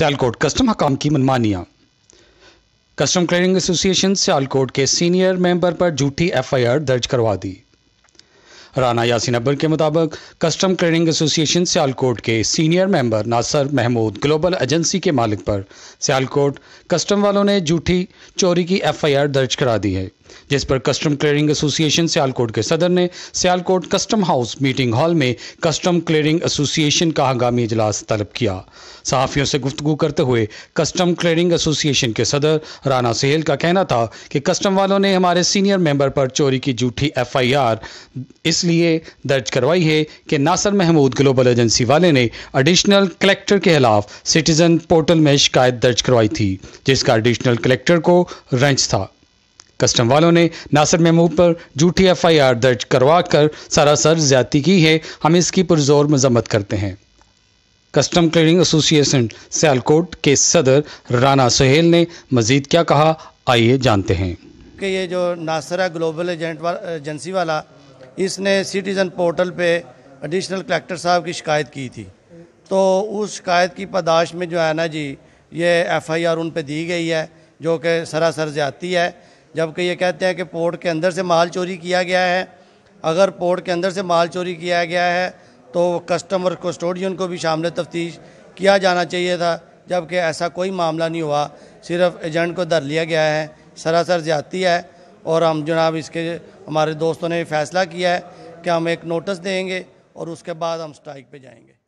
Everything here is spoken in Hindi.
सियालकोट कस्टम हकाम की मनमानियाँ कस्टम क्लियरिंग एसोसिएशन सियालकोट के सीनियर मेंबर पर झूठी एफआईआर दर्ज करवा दी राना यासिन अबर के मुताबिक कस्टम क्लियरिंग एसोसिएशन सियालकोट के senior member Nasir Mahmood global agency के मालिक पर सियालकोट कस्टम वालों ने झूठी चोरी की एफआईआर दर्ज करा दी है जिस पर कस्टम क्लियरिंग एसोसिएशन सियालकोट के सदर ने Sialkot custom house meeting hall में कस्टम क्लियरिंग एसोसिएशन का हंगामी इजलास तलब किया सहाफ़ियों से गुफ्तु करते हुए कस्टम क्लियरिंग एसोसिएशन के सदर राना सहेल का कहना था कि कस्टम वालों ने हमारे सीनियर मेंबर पर चोरी की झूठी एफ आई आर इसलिए दर्ज करवाई है कि नासर महमूद ग्लोबल एजेंसी वाले ने एडिशनल कलेक्टर के खिलाफ सिटीजन पोर्टल में शिकायत दर्ज करवाई थी जिसका एडिशनल कलेक्टर को रेंच था कस्टम वालों ने नासिर महमूद पर झूठी एफआईआर दर्ज करवा कर सरासर ज्यादती की है हम इसकी पुरजोर मजम्मत करते हैं कस्टम क्लियरिंग एसोसिएशन सियालकोट के सदर राना सहेल ने मजीद क्या कहा आइए जानते हैं कि ये जो नासरा ग्लोबल एजेंट वा, एजेंसी वाला इसने सिटीज़न पोर्टल पे एडिशनल कलेक्टर साहब की शिकायत की थी तो उस शिकायत की पदाश में जो है ना जी ये एफआईआर उन पर दी गई है जो कि सरासर ज़्यादती है जबकि ये कहते हैं कि पोर्ट के अंदर से माल चोरी किया गया है अगर पोर्ट के अंदर से माल चोरी किया गया है तो कस्टमर कस्टोडियन को भी शामिल तफ्तीश किया जाना चाहिए था जबकि ऐसा कोई मामला नहीं हुआ सिर्फ एजेंट को धर लिया गया है सरासर ज़्यादती है और हम जनाब इसके हमारे दोस्तों ने फैसला किया है कि हम एक नोटिस देंगे और उसके बाद हम स्ट्राइक पे जाएंगे